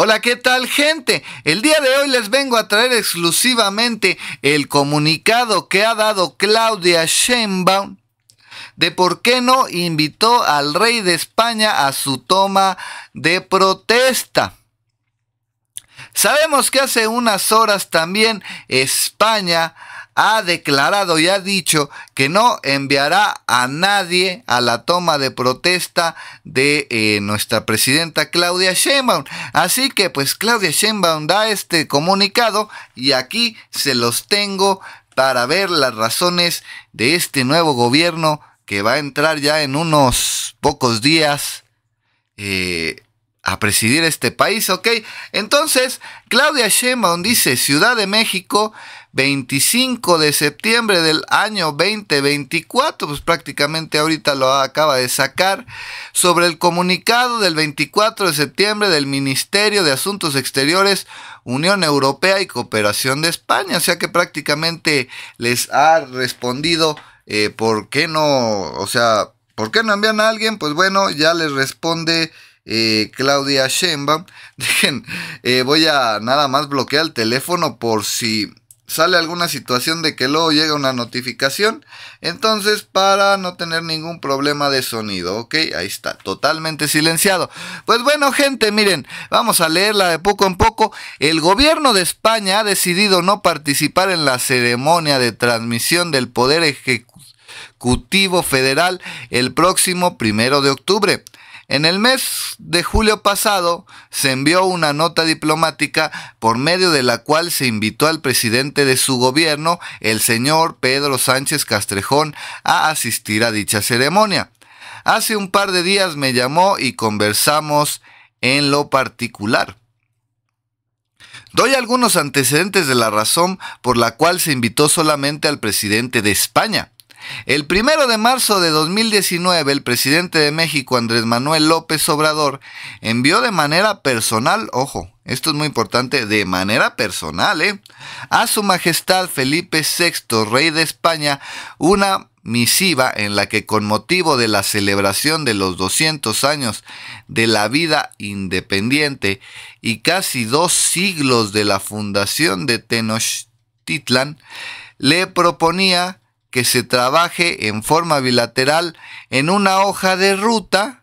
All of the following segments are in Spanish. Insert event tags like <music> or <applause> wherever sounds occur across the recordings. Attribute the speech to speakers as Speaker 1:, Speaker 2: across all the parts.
Speaker 1: Hola, ¿qué tal gente? El día de hoy les vengo a traer exclusivamente el comunicado que ha dado Claudia Sheinbaum de por qué no invitó al rey de España a su toma de protesta. Sabemos que hace unas horas también España ha declarado y ha dicho que no enviará a nadie a la toma de protesta de eh, nuestra presidenta Claudia Sheinbaum. Así que pues Claudia Sheinbaum da este comunicado y aquí se los tengo para ver las razones de este nuevo gobierno que va a entrar ya en unos pocos días. Eh, a presidir este país, ¿ok? Entonces, Claudia Sheinbaum dice, Ciudad de México, 25 de septiembre del año 2024, pues prácticamente ahorita lo acaba de sacar, sobre el comunicado del 24 de septiembre del Ministerio de Asuntos Exteriores, Unión Europea y Cooperación de España, o sea que prácticamente les ha respondido, eh, ¿por qué no? O sea, ¿por qué no envían a alguien? Pues bueno, ya les responde eh, Claudia Sheinbaum. <laughs> Dejen, eh, voy a nada más bloquear el teléfono por si sale alguna situación de que luego llega una notificación. Entonces, para no tener ningún problema de sonido, ok, ahí está, totalmente silenciado. Pues bueno, gente, miren, vamos a leerla de poco en poco. El gobierno de España ha decidido no participar en la ceremonia de transmisión del poder ejecutivo federal el próximo primero de octubre. En el mes de julio pasado se envió una nota diplomática por medio de la cual se invitó al presidente de su gobierno, el señor Pedro Sánchez Castrejón, a asistir a dicha ceremonia. Hace un par de días me llamó y conversamos en lo particular. Doy algunos antecedentes de la razón por la cual se invitó solamente al presidente de España. El primero de marzo de 2019, el presidente de México, Andrés Manuel López Obrador, envió de manera personal, ojo, esto es muy importante, de manera personal, ¿eh? a su Majestad Felipe VI, rey de España, una misiva en la que con motivo de la celebración de los 200 años de la vida independiente y casi dos siglos de la fundación de Tenochtitlan, le proponía que se trabaje en forma bilateral en una hoja de ruta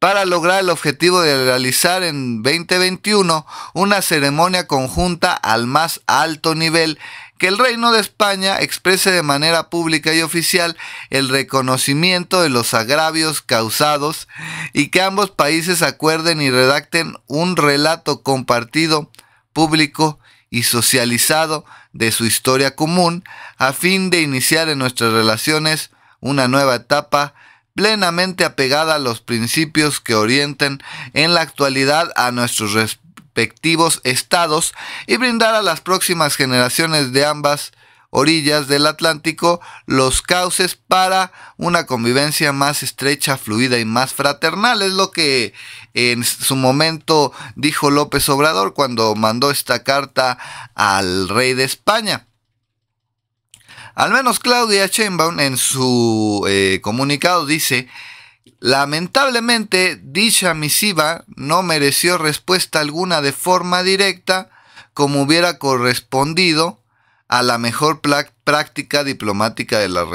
Speaker 1: para lograr el objetivo de realizar en 2021 una ceremonia conjunta al más alto nivel que el Reino de España exprese de manera pública y oficial el reconocimiento de los agravios causados y que ambos países acuerden y redacten un relato compartido, público y socializado de su historia común a fin de iniciar en nuestras relaciones una nueva etapa plenamente apegada a los principios que orienten en la actualidad a nuestros respectivos estados y brindar a las próximas generaciones de ambas orillas del Atlántico los cauces para una convivencia más estrecha, fluida y más fraternal. Es lo que en su momento dijo López Obrador cuando mandó esta carta al rey de España. Al menos Claudia Sheinbaum en su eh, comunicado dice, lamentablemente dicha misiva no mereció respuesta alguna de forma directa como hubiera correspondido a la mejor práctica diplomática de las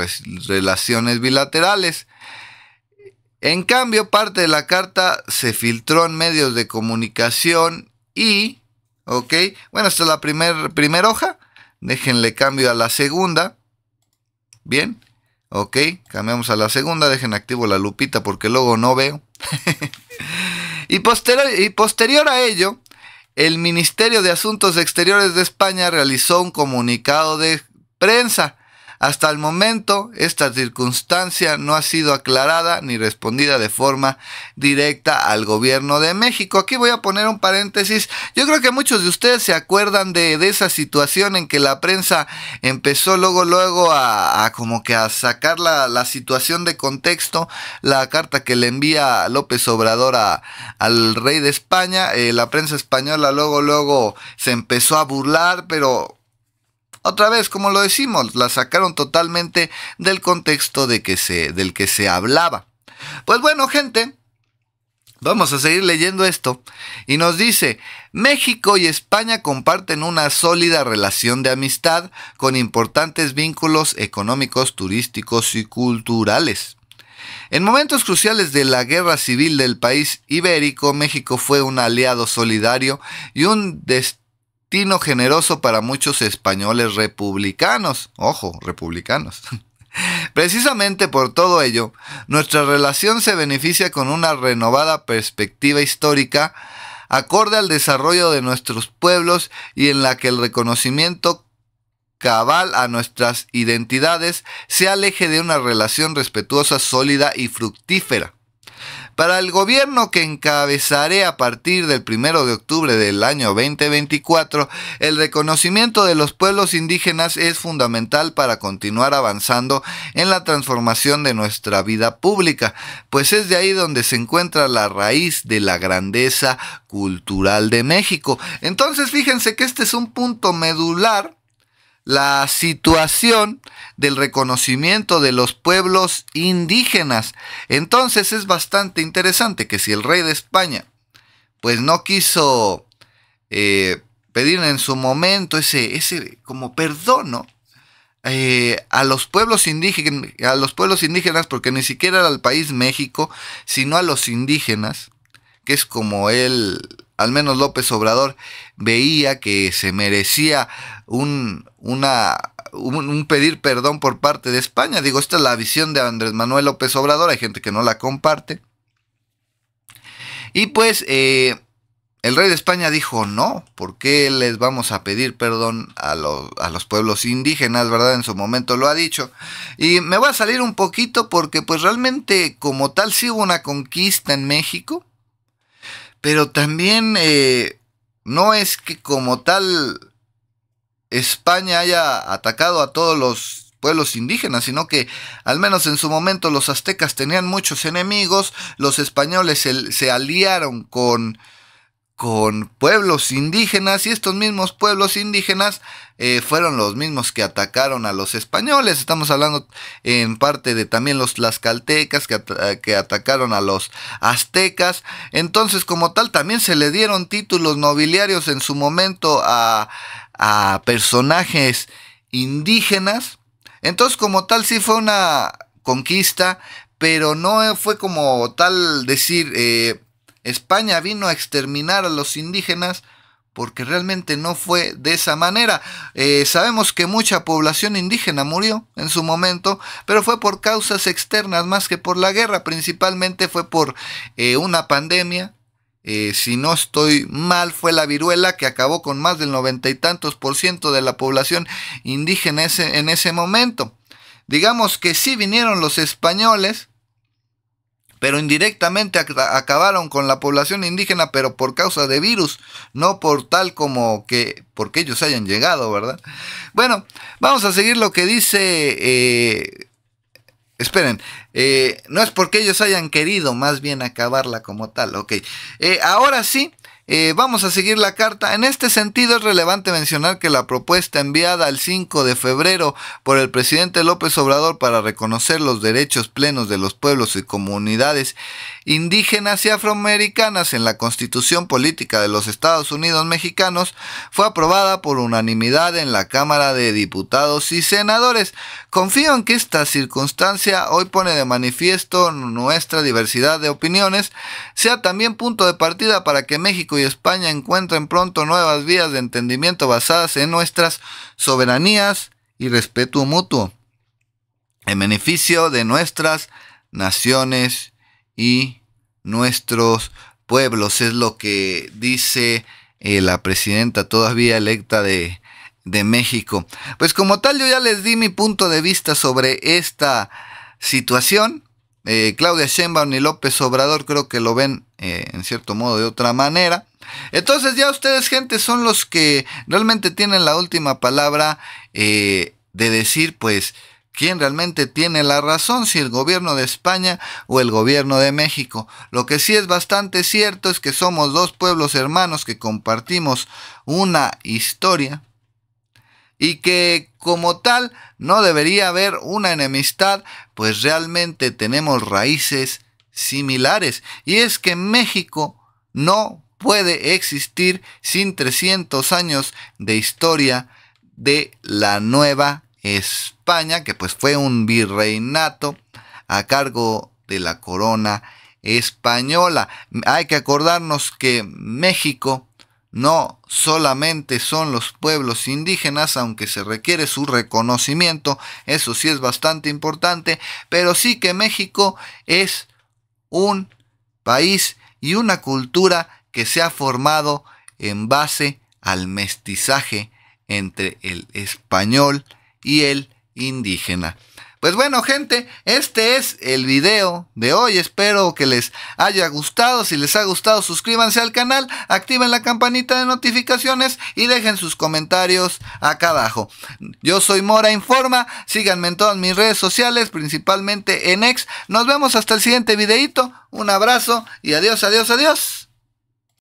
Speaker 1: relaciones bilaterales. En cambio, parte de la carta se filtró en medios de comunicación y, ok, bueno, esta es la primera hoja, déjenle cambio a la segunda, bien, ok, cambiamos a la segunda, dejen activo la lupita porque luego no veo. <laughs> y, posterior, y posterior a ello, el Ministerio de Asuntos Exteriores de España realizó un comunicado de prensa hasta el momento, esta circunstancia no ha sido aclarada ni respondida de forma directa al gobierno de México. Aquí voy a poner un paréntesis. Yo creo que muchos de ustedes se acuerdan de, esa situación en que la prensa empezó luego, luego a, como que a sacar la, situación de contexto, la carta que le envía López Obrador al rey de España. Eh, la prensa española luego, luego se empezó a burlar, pero otra vez, como lo decimos, la sacaron totalmente del contexto de que se, del que se hablaba. Pues bueno, gente, Vamos a seguir leyendo esto. Y nos dice, México y España comparten una sólida relación de amistad con importantes vínculos económicos, turísticos y culturales. En momentos cruciales de la guerra civil del país ibérico, México fue un aliado solidario y un destino generoso para muchos españoles republicanos. Ojo, republicanos. <laughs> Precisamente por todo ello, nuestra relación se beneficia con una renovada perspectiva histórica acorde al desarrollo de nuestros pueblos y en la que el reconocimiento cabal a nuestras identidades se aleje de una relación respetuosa, sólida y fructífera. Para el gobierno que encabezaré a partir del 1 de octubre del año 2024, el reconocimiento de los pueblos indígenas es fundamental para continuar avanzando en la transformación de nuestra vida pública, pues es de ahí donde se encuentra la raíz de la grandeza cultural de México. Entonces fíjense que este es un punto medular la situación del reconocimiento de los pueblos indígenas. Entonces es bastante interesante que si el rey de España pues no quiso eh, pedir en su momento ese, ese como perdono eh, a, los pueblos indígenas, a los pueblos indígenas, porque ni siquiera era el país México, sino a los indígenas, que es como él al menos López Obrador veía que se merecía un, un, pedir perdón por parte de España. Digo, esta es la visión de Andrés Manuel López Obrador, hay gente que no la comparte. Y pues eh, el rey de España dijo, no, ¿por qué les vamos a pedir perdón a, los pueblos indígenas, verdad? En su momento lo ha dicho. Y me voy a salir un poquito porque pues realmente como tal sí hubo una conquista en México pero también eh, no es que como tal España haya atacado a todos los pueblos indígenas, sino que al menos en su momento los aztecas tenían muchos enemigos, los españoles se, se aliaron con con pueblos indígenas y estos mismos pueblos indígenas eh, fueron los mismos que atacaron a los españoles. Estamos hablando en parte de también los tlaxcaltecas que, que atacaron a los aztecas. Entonces como tal también se le dieron títulos nobiliarios en su momento a, a personajes indígenas. Entonces como tal sí fue una conquista, pero no fue como tal decir... Eh, España vino a exterminar a los indígenas porque realmente no fue de esa manera. Eh, sabemos que mucha población indígena murió en su momento, pero fue por causas externas más que por la guerra, principalmente fue por eh, una pandemia. Eh, si no estoy mal, fue la viruela que acabó con más del noventa y tantos por ciento de la población indígena en ese momento. Digamos que sí vinieron los españoles, pero indirectamente acabaron con la población indígena, pero por causa de virus, no por tal como que, porque ellos hayan llegado, ¿verdad? Bueno, vamos a seguir lo que dice... Eh, esperen, eh, no es porque ellos hayan querido más bien acabarla como tal, ok. Eh, ahora sí, eh, vamos a seguir la carta. En este sentido es relevante mencionar que la propuesta enviada el 5 de febrero por el presidente López Obrador para reconocer los derechos plenos de los pueblos y comunidades indígenas y afroamericanas en la Constitución Política de los Estados Unidos Mexicanos fue aprobada por unanimidad en la Cámara de Diputados y Senadores. Confío en que esta circunstancia hoy pone de manifiesto nuestra diversidad de opiniones sea también punto de partida para que México y España encuentren pronto nuevas vías de entendimiento basadas en nuestras soberanías y respeto mutuo, en beneficio de nuestras naciones y nuestros pueblos. Es lo que dice eh, la presidenta todavía electa de, de México. Pues como tal yo ya les di mi punto de vista sobre esta situación. Eh, Claudia Sheinbaum y López Obrador creo que lo ven eh, en cierto modo de otra manera. Entonces ya ustedes, gente, son los que realmente tienen la última palabra eh, de decir, pues, quién realmente tiene la razón, si el gobierno de España o el gobierno de México. Lo que sí es bastante cierto es que somos dos pueblos hermanos que compartimos una historia, y que como tal no debería haber una enemistad, pues realmente tenemos raíces similares. Y es que México no puede existir sin 300 años de historia de la Nueva España, que pues fue un virreinato a cargo de la corona española. Hay que acordarnos que México no solamente son los pueblos indígenas, aunque se requiere su reconocimiento, eso sí es bastante importante, pero sí que México es un país y una cultura que se ha formado en base al mestizaje entre el español y el indígena. Pues bueno, gente, este es el video de hoy. Espero que les haya gustado. Si les ha gustado, suscríbanse al canal, activen la campanita de notificaciones y dejen sus comentarios acá abajo. Yo soy Mora Informa. Síganme en todas mis redes sociales, principalmente en X. Nos vemos hasta el siguiente videito. Un abrazo y adiós, adiós, adiós.